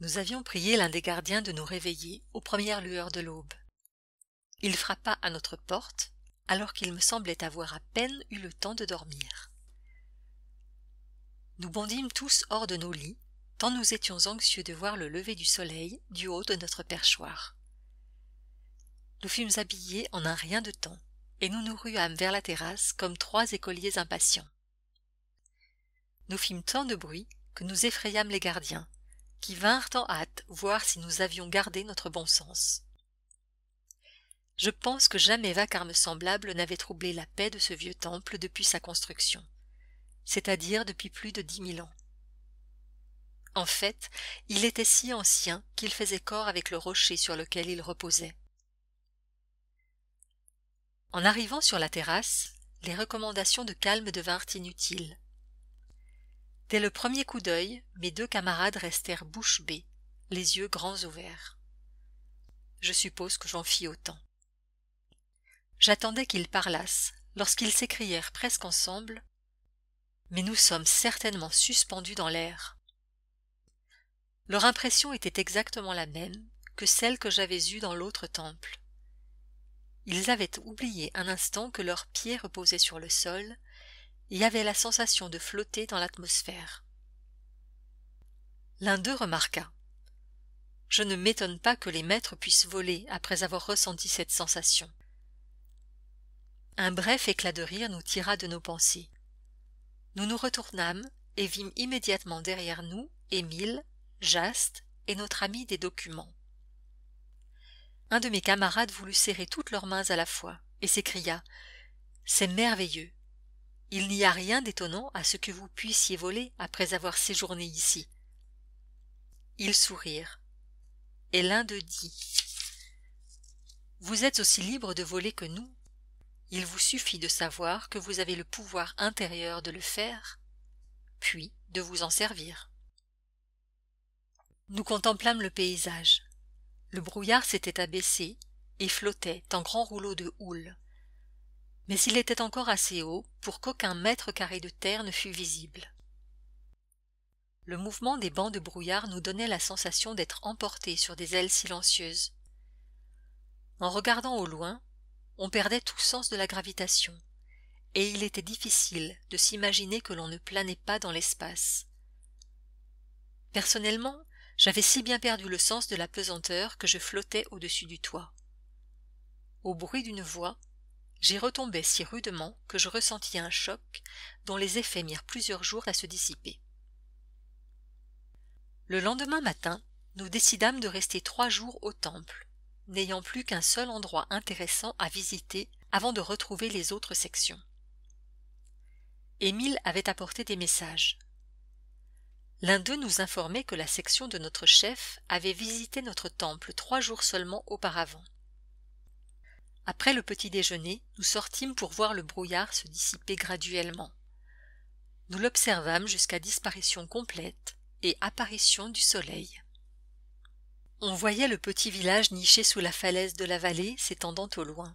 Nous avions prié l'un des gardiens de nous réveiller aux premières lueurs de l'aube. Il frappa à notre porte, alors qu'il me semblait avoir à peine eu le temps de dormir. Nous bondîmes tous hors de nos lits, tant nous étions anxieux de voir le lever du soleil du haut de notre perchoir. Nous fûmes habillés en un rien de temps, et nous nous ruâmes vers la terrasse comme trois écoliers impatients. Nous fîmes tant de bruit que nous effrayâmes les gardiens, qui vinrent en hâte voir si nous avions gardé notre bon sens. Je pense que jamais vacarme semblable n'avait troublé la paix de ce vieux temple depuis sa construction, c'est-à-dire depuis plus de dix mille ans. En fait, il était si ancien qu'il faisait corps avec le rocher sur lequel il reposait. En arrivant sur la terrasse, les recommandations de calme devinrent inutiles. Dès le premier coup d'œil, mes deux camarades restèrent bouche bée, les yeux grands ouverts. Je suppose que j'en fis autant. J'attendais qu'ils parlassent, lorsqu'ils s'écrièrent presque ensemble Mais nous sommes certainement suspendus dans l'air. Leur impression était exactement la même que celle que j'avais eue dans l'autre temple. Ils avaient oublié un instant que leurs pieds reposaient sur le sol y avait la sensation de flotter dans l'atmosphère. L'un d'eux remarqua. Je ne m'étonne pas que les maîtres puissent voler après avoir ressenti cette sensation. Un bref éclat de rire nous tira de nos pensées. Nous nous retournâmes et vîmes immédiatement derrière nous Émile, Jast et notre ami des documents. Un de mes camarades voulut serrer toutes leurs mains à la fois et s'écria C'est merveilleux il n'y a rien d'étonnant à ce que vous puissiez voler après avoir séjourné ici. Ils sourirent. Et l'un d'eux dit Vous êtes aussi libre de voler que nous. Il vous suffit de savoir que vous avez le pouvoir intérieur de le faire, puis de vous en servir. Nous contemplâmes le paysage. Le brouillard s'était abaissé et flottait en grands rouleaux de houle, mais il était encore assez haut pour qu'aucun mètre carré de terre ne fût visible. Le mouvement des bancs de brouillard nous donnait la sensation d'être emportés sur des ailes silencieuses. En regardant au loin, on perdait tout sens de la gravitation, et il était difficile de s'imaginer que l'on ne planait pas dans l'espace. Personnellement, j'avais si bien perdu le sens de la pesanteur que je flottais au-dessus du toit. Au bruit d'une voix, j'y retombais si rudement que je ressentis un choc dont les effets mirent plusieurs jours à se dissiper. Le lendemain matin, nous décidâmes de rester trois jours au temple, n'ayant plus qu'un seul endroit intéressant à visiter avant de retrouver les autres sections. Émile avait apporté des messages. L'un d'eux nous informait que la section de notre chef avait visité notre temple trois jours seulement auparavant. Après le petit déjeuner, nous sortîmes pour voir le brouillard se dissiper graduellement. Nous l'observâmes jusqu'à disparition complète et apparition du soleil. On voyait le petit village niché sous la falaise de la vallée s'étendant au loin.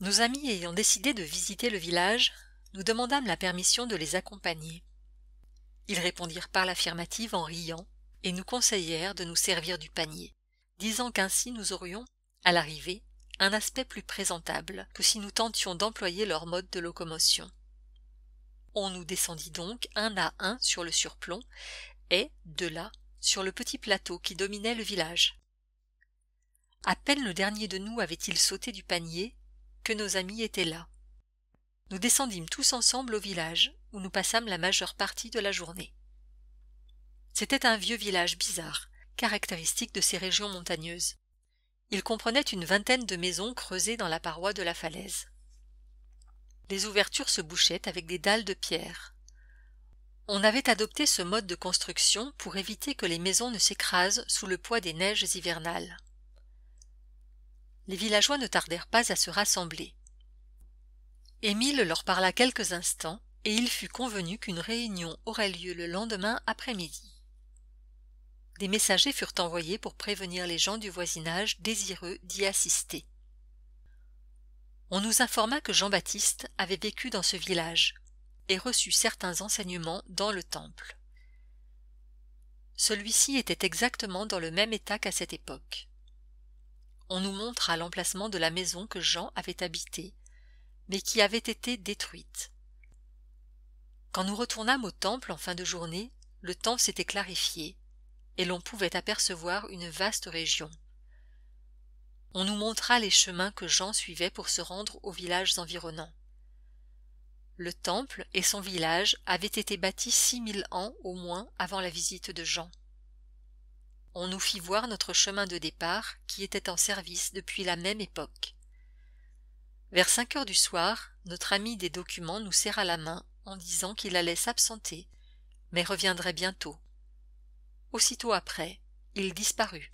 Nos amis ayant décidé de visiter le village, nous demandâmes la permission de les accompagner. Ils répondirent par l'affirmative en riant et nous conseillèrent de nous servir du panier, disant qu'ainsi nous aurions, à l'arrivée, un aspect plus présentable que si nous tentions d'employer leur mode de locomotion. On nous descendit donc un à un sur le surplomb et, de là, sur le petit plateau qui dominait le village. À peine le dernier de nous avait-il sauté du panier que nos amis étaient là. Nous descendîmes tous ensemble au village où nous passâmes la majeure partie de la journée. C'était un vieux village bizarre, caractéristique de ces régions montagneuses. Il comprenait une vingtaine de maisons creusées dans la paroi de la falaise. Les ouvertures se bouchaient avec des dalles de pierre. On avait adopté ce mode de construction pour éviter que les maisons ne s'écrasent sous le poids des neiges hivernales. Les villageois ne tardèrent pas à se rassembler. Émile leur parla quelques instants, et il fut convenu qu'une réunion aurait lieu le lendemain après-midi. Des messagers furent envoyés pour prévenir les gens du voisinage désireux d'y assister. On nous informa que Jean-Baptiste avait vécu dans ce village et reçu certains enseignements dans le temple. Celui-ci était exactement dans le même état qu'à cette époque. On nous montra l'emplacement de la maison que Jean avait habitée, mais qui avait été détruite. Quand nous retournâmes au temple en fin de journée, le temps s'était clarifié et l'on pouvait apercevoir une vaste région. On nous montra les chemins que Jean suivait pour se rendre aux villages environnants. Le temple et son village avaient été bâtis six mille ans au moins avant la visite de Jean. On nous fit voir notre chemin de départ qui était en service depuis la même époque. Vers cinq heures du soir, notre ami des documents nous serra la main en disant qu'il allait s'absenter, mais reviendrait bientôt. Aussitôt après, il disparut.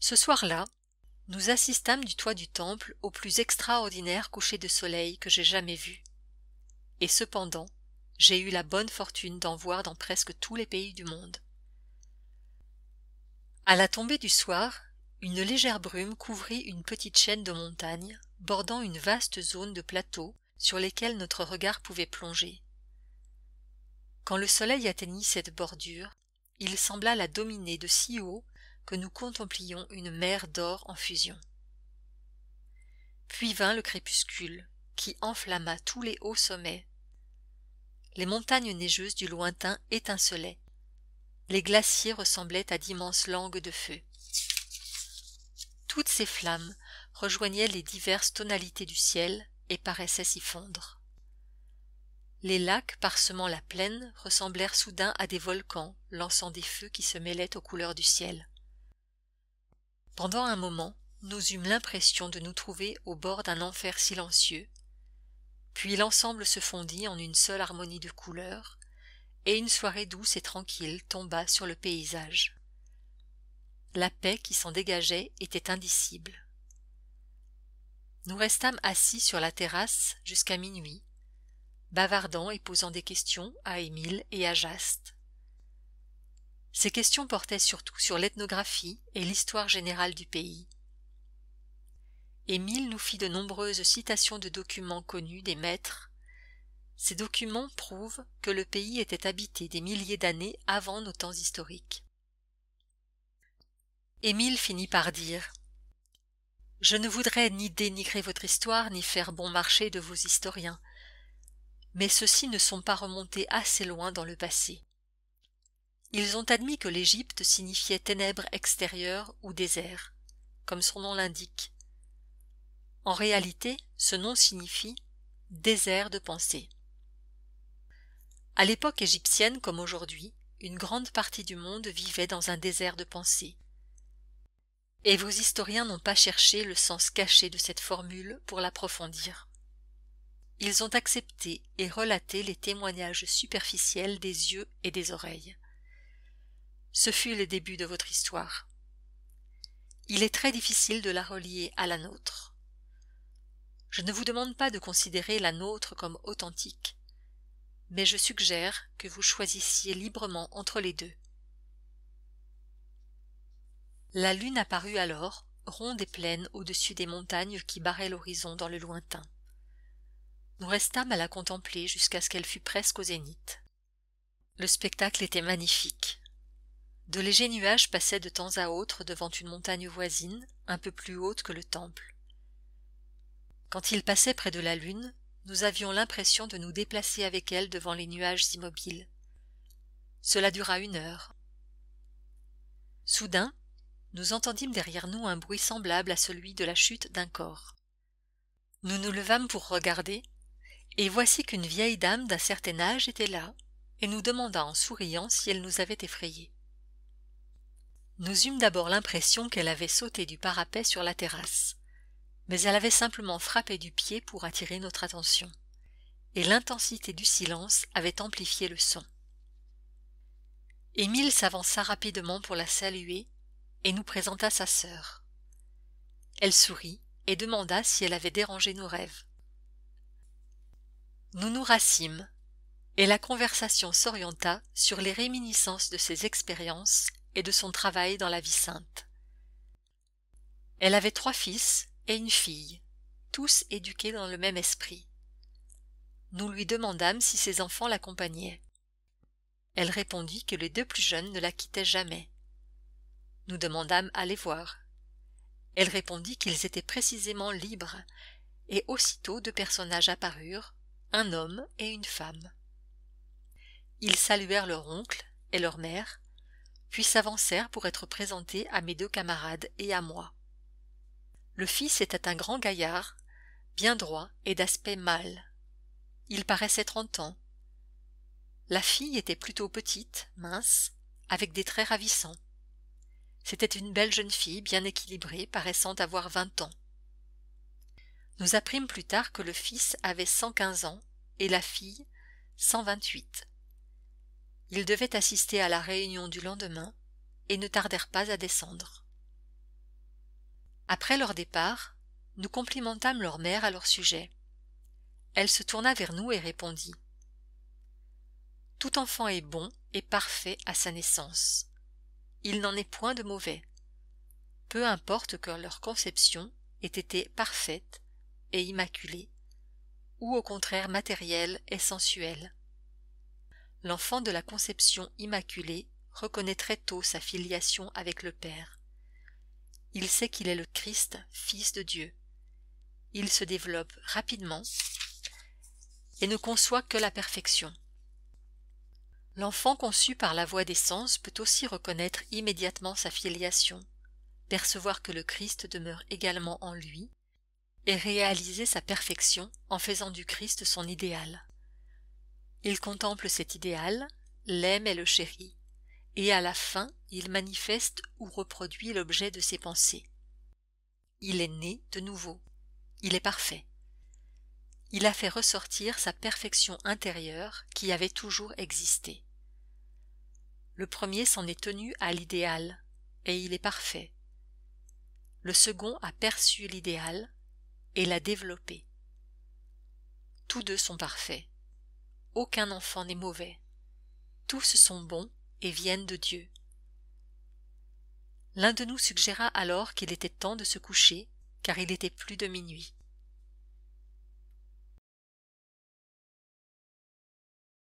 Ce soir-là, nous assistâmes du toit du temple au plus extraordinaire coucher de soleil que j'ai jamais vu. Et cependant, j'ai eu la bonne fortune d'en voir dans presque tous les pays du monde. À la tombée du soir, une légère brume couvrit une petite chaîne de montagnes, bordant une vaste zone de plateaux sur lesquels notre regard pouvait plonger quand le soleil atteignit cette bordure il sembla la dominer de si haut que nous contemplions une mer d'or en fusion puis vint le crépuscule qui enflamma tous les hauts sommets les montagnes neigeuses du lointain étincelaient les glaciers ressemblaient à d'immenses langues de feu toutes ces flammes rejoignaient les diverses tonalités du ciel et paraissaient s'y fondre les lacs parsemant la plaine ressemblèrent soudain à des volcans lançant des feux qui se mêlaient aux couleurs du ciel. Pendant un moment, nous eûmes l'impression de nous trouver au bord d'un enfer silencieux, puis l'ensemble se fondit en une seule harmonie de couleurs, et une soirée douce et tranquille tomba sur le paysage. La paix qui s'en dégageait était indicible. Nous restâmes assis sur la terrasse jusqu'à minuit, bavardant et posant des questions à Émile et à Jaste. Ces questions portaient surtout sur l'ethnographie et l'histoire générale du pays. Émile nous fit de nombreuses citations de documents connus des maîtres. Ces documents prouvent que le pays était habité des milliers d'années avant nos temps historiques. Émile finit par dire Je ne voudrais ni dénigrer votre histoire ni faire bon marché de vos historiens mais ceux-ci ne sont pas remontés assez loin dans le passé. Ils ont admis que l'Égypte signifiait ténèbres extérieures ou désert, comme son nom l'indique. En réalité, ce nom signifie désert de pensée. À l'époque égyptienne comme aujourd'hui, une grande partie du monde vivait dans un désert de pensée. Et vos historiens n'ont pas cherché le sens caché de cette formule pour l'approfondir. Ils ont accepté et relaté les témoignages superficiels des yeux et des oreilles. Ce fut le début de votre histoire. Il est très difficile de la relier à la nôtre. Je ne vous demande pas de considérer la nôtre comme authentique, mais je suggère que vous choisissiez librement entre les deux. La lune apparut alors, ronde et pleine au-dessus des montagnes qui barraient l'horizon dans le lointain. Nous restâmes à la contempler jusqu'à ce qu'elle fût presque au zénith. Le spectacle était magnifique. De légers nuages passaient de temps à autre devant une montagne voisine, un peu plus haute que le temple. Quand ils passaient près de la lune, nous avions l'impression de nous déplacer avec elle devant les nuages immobiles. Cela dura une heure. Soudain, nous entendîmes derrière nous un bruit semblable à celui de la chute d'un corps. Nous nous levâmes pour regarder, et voici qu'une vieille dame d'un certain âge était là, et nous demanda en souriant si elle nous avait effrayés. Nous eûmes d'abord l'impression qu'elle avait sauté du parapet sur la terrasse, mais elle avait simplement frappé du pied pour attirer notre attention, et l'intensité du silence avait amplifié le son. Émile s'avança rapidement pour la saluer et nous présenta sa sœur. Elle sourit et demanda si elle avait dérangé nos rêves. Nous nous rassîmes, et la conversation s'orienta sur les réminiscences de ses expériences et de son travail dans la vie sainte. Elle avait trois fils et une fille, tous éduqués dans le même esprit. Nous lui demandâmes si ses enfants l'accompagnaient. Elle répondit que les deux plus jeunes ne la quittaient jamais. Nous demandâmes à les voir. Elle répondit qu'ils étaient précisément libres, et aussitôt deux personnages apparurent, un homme et une femme. Ils saluèrent leur oncle et leur mère, puis s'avancèrent pour être présentés à mes deux camarades et à moi. Le fils était un grand gaillard, bien droit et d'aspect mâle. Il paraissait trente ans. La fille était plutôt petite, mince, avec des traits ravissants. C'était une belle jeune fille bien équilibrée, paraissant avoir vingt ans. Nous apprîmes plus tard que le fils avait cent quinze ans et la fille cent vingt-huit. Ils devaient assister à la réunion du lendemain et ne tardèrent pas à descendre. Après leur départ, nous complimentâmes leur mère à leur sujet. Elle se tourna vers nous et répondit Tout enfant est bon et parfait à sa naissance. Il n'en est point de mauvais. Peu importe que leur conception ait été parfaite et immaculée, ou au contraire matériel et sensuel. L'enfant de la conception immaculée reconnaît très tôt sa filiation avec le Père. Il sait qu'il est le Christ, Fils de Dieu. Il se développe rapidement et ne conçoit que la perfection. L'enfant conçu par la voie des sens peut aussi reconnaître immédiatement sa filiation, percevoir que le Christ demeure également en lui et réaliser sa perfection en faisant du Christ son idéal. Il contemple cet idéal, l'aime et le chérit, et à la fin il manifeste ou reproduit l'objet de ses pensées. Il est né de nouveau, il est parfait. Il a fait ressortir sa perfection intérieure qui avait toujours existé. Le premier s'en est tenu à l'idéal, et il est parfait. Le second a perçu l'idéal, et la développer. Tous deux sont parfaits. Aucun enfant n'est mauvais. Tous sont bons et viennent de Dieu. L'un de nous suggéra alors qu'il était temps de se coucher, car il était plus de minuit.